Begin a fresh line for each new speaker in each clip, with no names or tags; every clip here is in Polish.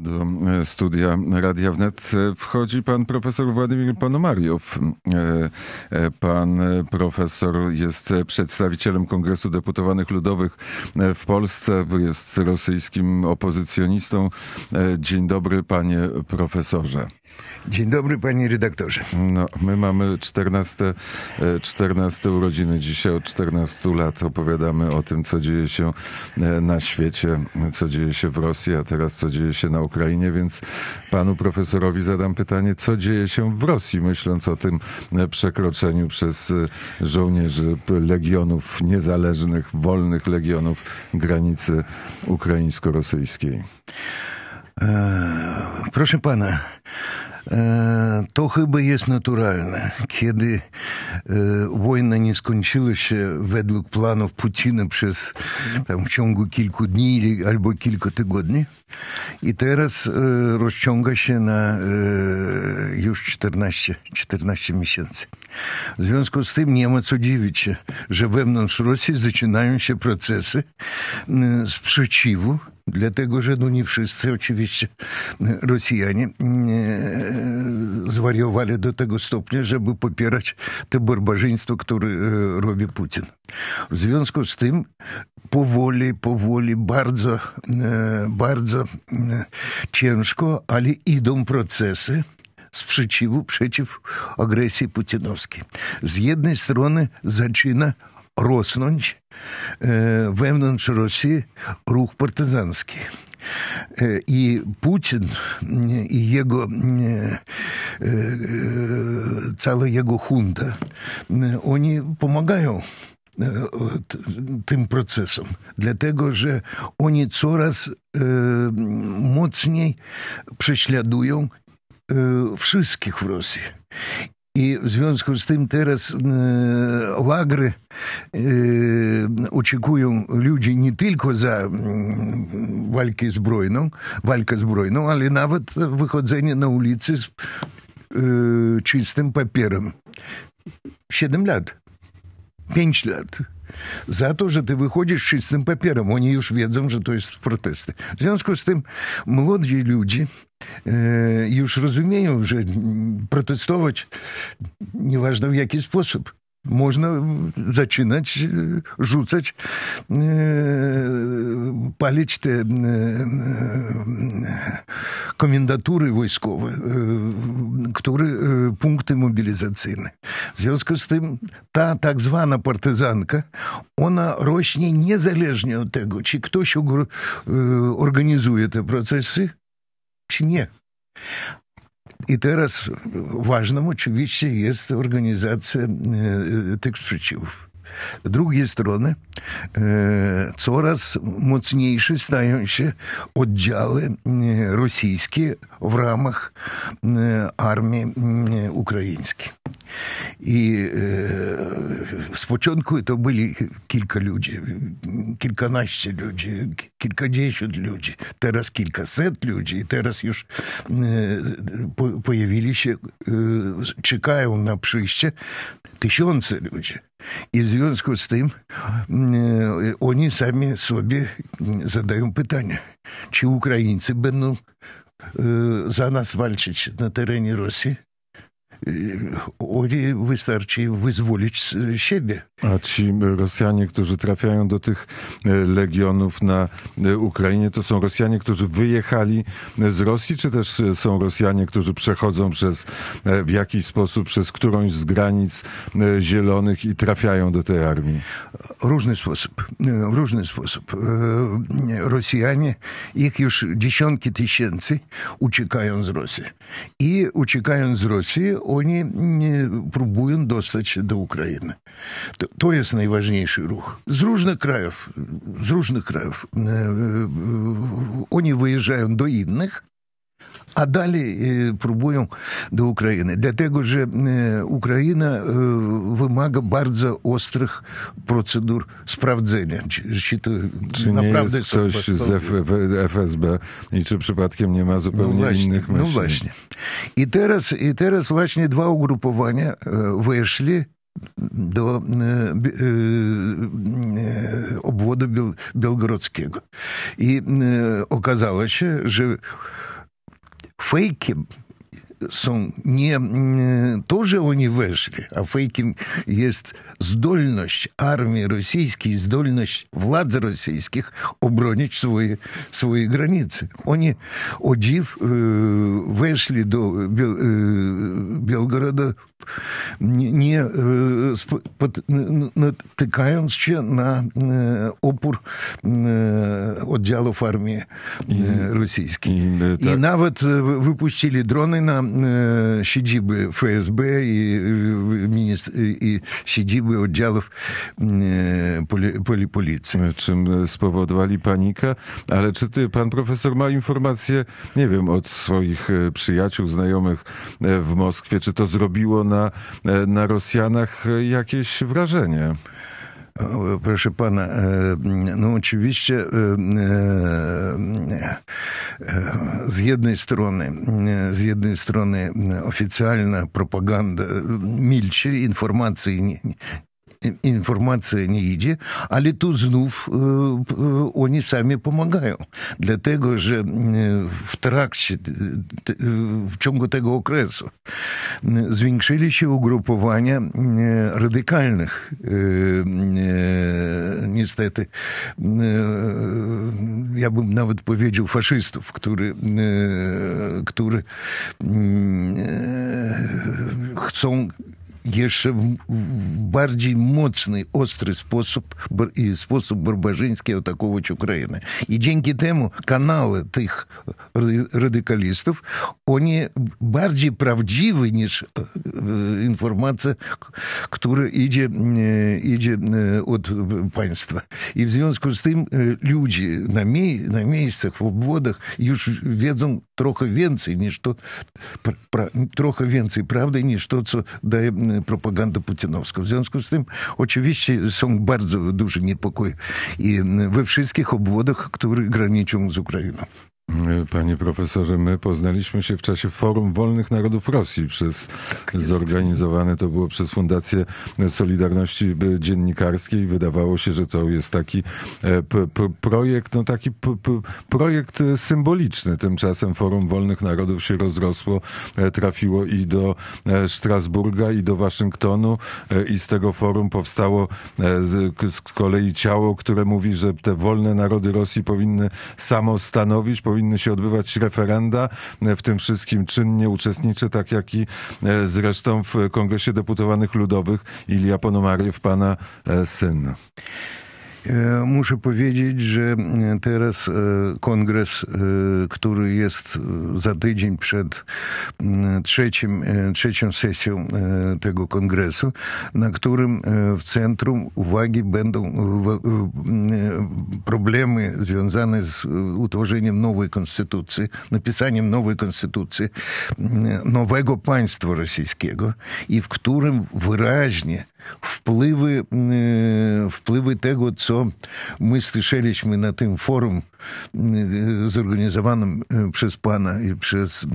Do e, studia Radia Wnet wchodzi pan profesor Władimir Panomariow. E, e, pan profesor jest przedstawicielem Kongresu Deputowanych Ludowych w Polsce, jest rosyjskim opozycjonistą. Dzień dobry, panie profesorze. Dzień dobry, panie redaktorze. No, my mamy 14, 14 e, urodziny dzisiaj, od 14 lat opowiadamy o tym, co dzieje się e, na świecie, co dzieje się w Rosji, a teraz co dzieje się na Ukrainie, więc panu profesorowi zadam pytanie, co dzieje się w Rosji, myśląc o tym e, przekroczeniu przez żołnierzy legionów niezależnych, wolnych legionów granicy ukraińsko-rosyjskiej. Proszę pana, E, to chyba jest naturalne.
Kiedy e, wojna nie skończyła się według planów Putina przez tam, w ciągu kilku dni albo kilku tygodni i teraz e, rozciąga się na już 14, 14 miesięcy. W związku z tym nie ma co dziwić się, że wewnątrz Rosji zaczynają się procesy sprzeciwu Dlatego, że no nie wszyscy oczywiście Rosjanie e, zwariowali do tego stopnia, żeby popierać to barbarzyństwo, które e, robi Putin. W związku z tym powoli, powoli, bardzo, e, bardzo ciężko, ale idą procesy, sprzeciwu przeciw agresji putinowskiej. Z jednej strony zaczyna rosnąć e, wewnątrz Rosji ruch partyzancki. E, I Putin mm, i jego mm, e, cała jego junta, mm, oni pomagają tym procesom. Dlatego, że oni coraz mocniej prześladują wszystkich w Rosji. I w związku z tym teraz lagry oczekują ludzi nie tylko za walkę zbrojną, walkę zbrojną, ale nawet wychodzenie na ulicy z czystym papierem. Siedem lat. Pięć lat za to, że ty wychodzisz czystym papierem. Oni już wiedzą, że to jest protesty. W związku z tym młodzi ludzie І разумею уже протестовать, протестовач, неважно в який спосіб. Можна зачинати, жуцати, палічте комендатури військові, пункти мобілізаційні. В зв'язку з тим, та так звана партизанка, она рочні незалежно від того, чи хтось організує ці процессы. czy nie. I teraz ważną oczywiście jest organizacja e, e, tych sprzeciwów. Z drugiej strony e, coraz mocniejsze stają się oddziały rosyjskie w ramach armii ukraińskiej. І э, спочатку это были кілька людей, кільканадцять людей, кількадесят людей, зараз кількасет людей, зараз już э, е, по, чекаю на przyjście tysiące ludzi. I w związku z tym вони самі собі задають питання, чи Українці Ukraińcy będą e, za nas walczyć na terenie Rosji, Oni wystarczy
wyzwolić siebie. A ci Rosjanie, którzy trafiają do tych e, legionów na e, Ukrainie, to są Rosjanie, którzy wyjechali e, z Rosji, czy też są Rosjanie, którzy przechodzą przez w jakiś sposób przez którąś z granic zielonych i trafiają do tej armii? Różny sposób. Różny sposób.
Rosjanie,
ich już dziesiątki tysięcy
uciekają z Rosji. I uciekają z Rosji, Вони próbują dostać do Ukrainy. To, to jest najważniejszy ruch. Z różnych krajów, z różnych krajów. Oni wyjeżdżają do innych, A dalej пробую e, do Ukrainy. Dlatego, że e, Ukraina e, wymaga bardzo ostrych procedur sprawdzenia,
czy, to nie jest ktoś z FSB i czy przypadkiem nie ma no zupełnie innych no myśli. właśnie. I teraz, I teraz właśnie dwa ugrupowania
weszli do obwodu Bielgorodzkiego. I okazało się, że фейки są nie, to, że oni weszli, a fejkiem jest zdolność armii rosyjskiej, zdolność władz rosyjskich obronić swoje, swoje granice. Oni o dziw weszli do Biel, Bielgoroda nie натыкając e, się na e, opór e, oddziałów armii rosyjskiej. I, tak. nawet wypuścili drony na siedziby FSB i,
i siedziby oddziałów poli, policji. Czym spowodowali panikę, ale czy ty, pan profesor ma informacje, nie wiem, od swoich przyjaciół, znajomych w Moskwie, czy to zrobiło na, na Rosjanach jakieś wrażenie. Proszę pana, e, no oczywiście e, e,
z jednej strony, z jednej strony oficjalna propaganda milczy, informacji informacja nie idzie, ale tu znów oni sami pomagają. Dlatego, że w trakcie, w ciągu tego okresu zwiększyli się ugrupowania radykalnych niestety ja bym nawet powiedział faszystów, którzy, który chcą jeszcze w, w bardziej mocny, ostry sposób, i sposób barbarzyński atakować Ukrainę. I dzięki temu kanały tych radykalistów, oni bardziej prawdziwe niż e, informacja, która idzie, e, idzie e, od państwa. I w związku z tym ludzie na, mie na miejscach, w obwodach już wiedzą Троха Венції, ничто, то про, трохи Венції правди, ніж то це дає пропаганда путиновского, В зв'язку з тим, очевидно, сон дуже непокой
и в всіх обводах, які гранічують с Украиной. Panie profesorze, my poznaliśmy się w czasie Forum Wolnych Narodów Rosji przez tak zorganizowane to było przez Fundację Solidarności Dziennikarskiej. Wydawało się, że to jest taki e, projekt, no taki projekt symboliczny. Tymczasem Forum Wolnych Narodów się rozrosło, e, trafiło i do e, Strasburga, i do Waszyngtonu i z tego forum powstało z kolei ciało, które mówi, że te wolne narody Rosji powinny samostanowić, powinny powinny się odbywać referenda. E, w tym wszystkim czynnie uczestniczy, tak jak i e, zresztą w Kongresie Deputowanych Ludowych Ilia Ponomariew, pana e, syn. E,
muszę powiedzieć, że e, teraz e, kongres, który jest za tydzień przed mm, trzecim, trzecią sesją tego kongresu, na którym w centrum uwagi będą mm, problemy związane z utworzeniem nowej konstytucji, napisaniem nowej konstytucji, mm, nowego państwa rosyjskiego i w którym wyraźnie wpływy, wpływy tego, co co my słyszeliśmy na tym forum zorganizowanym przez pana i przez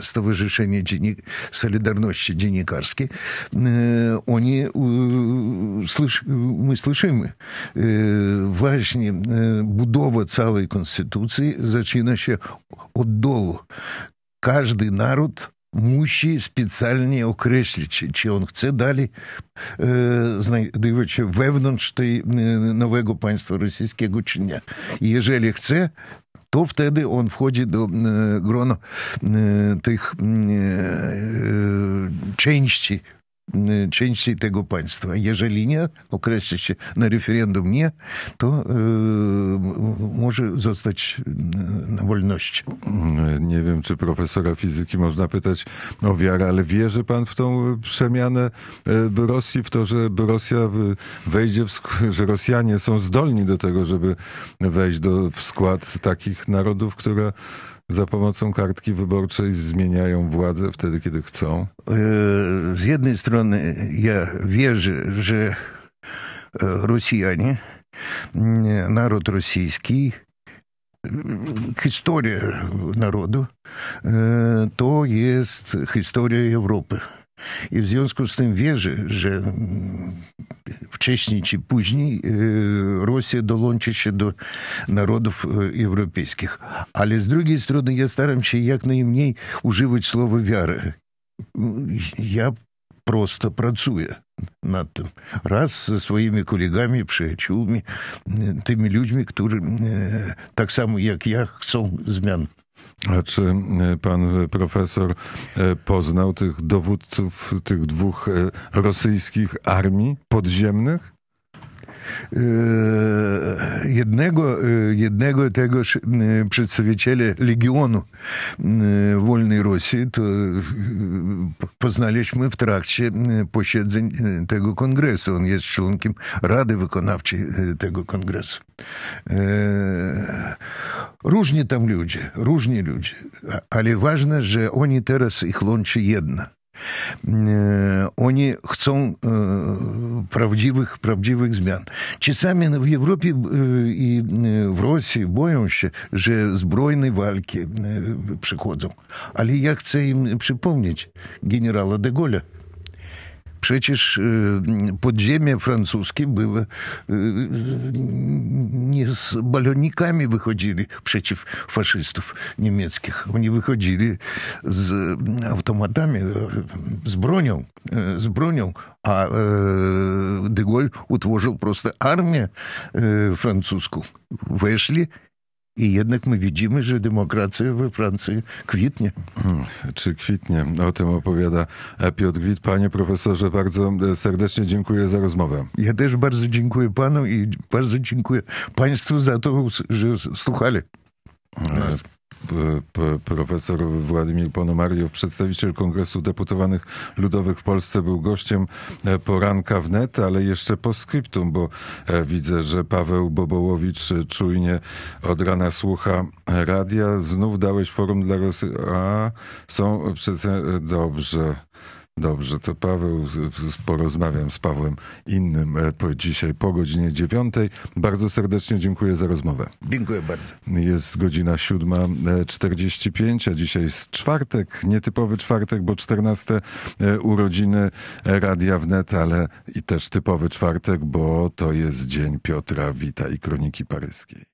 Stowarzyszenie Dziennik Solidarności Dziennikarskiej, oni, my słyszymy, właśnie budowa całej konstytucji zaczyna się od dołu. Każdy naród Musi specjalnie określić, czy on chce dalej e, znajdować się wewnątrz tej nowego państwa rosyjskiego, czy nie. jeżeli chce, to wtedy on wchodzi do grona tych części Y, części tego państwa. Jeżeli nie, określa się na referendum nie, to y, może zostać y, na wolności.
Nie wiem, czy profesora fizyki można pytać o wiarę, ale wierzy pan w tą przemianę Rosji, w to, że Rosja wejdzie, w, że Rosjanie są zdolni do tego, żeby wejść do, w skład takich narodów, które za pomocą kartki wyborczej zmieniają władzę wtedy, kiedy chcą?
E, z jednej strony ja wierzę, że e, Rosjanie, mm, naród rosyjski, e, historia narodu to jest historia Europy. I w związku z tym wierzę, że mm, wcześniej czy później Rosja dołączy się do narodów europejskich. Ale z drugiej strony ja staram się jak najmniej używać słowa wiary. Ja просто працуя над тем. Раз со своими колегами, przyjaciółmi,
тими людьми, которые так само, як я, chcą zmian. A czy e, pan e, profesor e, poznał tych dowódców tych dwóch rosyjskich armii podziemnych? Yy,
jednego, yy, jednego tego yy, przedstawiciela Legionu Wolnej Rosji, to poznaliśmy w trakcie posiedzeń tego kongresu. On jest członkiem Rady Wykonawczej tego kongresu. Różni tam ludzie, różni ludzie, ale ważne, że oni teraz ich łączy jedna – E, oni chcą e, prawdziwych, prawdziwych zmian. Czasami no, w Europie e, i w Rosji boją się, że zbrojne walki przychodzą. Ale ja chcę im przypomnieć generała de Gaulle'a. przecież podziemie francuskie było nie z balonikami wychodzili przeciw faszystów niemieckich. Oni wychodzili z automatami, z bronią, z bronią, a De Gaulle utworzył просто армию
французскую. Вышли I jednak my widzimy, że demokracja we Francji kwitnie. Hmm, czy kwitnie? O tym opowiada Piotr Gwit. Panie profesorze, bardzo serdecznie dziękuję za rozmowę. Ja też bardzo dziękuję panu i bardzo dziękuję państwu za to, że słuchali e, nas profesor Władimir Ponomariow, przedstawiciel Kongresu Deputowanych Ludowych w Polsce, był gościem e, poranka wnet, ale jeszcze po skryptum, bo e, widzę, że Paweł Bobołowicz e, czujnie od rana słucha radia. Znów dałeś forum dla Rosji. A, są... Dobrze. Dobrze, to Paweł, porozmawiam z Pawłem innym e, dzisiaj po godzinie dziewiątej. Bardzo serdecznie dziękuję za rozmowę.
Dziękuję bardzo.
Jest godzina 7.45, e, a dzisiaj jest czwartek, nietypowy czwartek, bo czternaste e, urodziny Radia Wnet, ale i też typowy czwartek, bo to jest dzień Piotra Wita i Kroniki Paryskiej.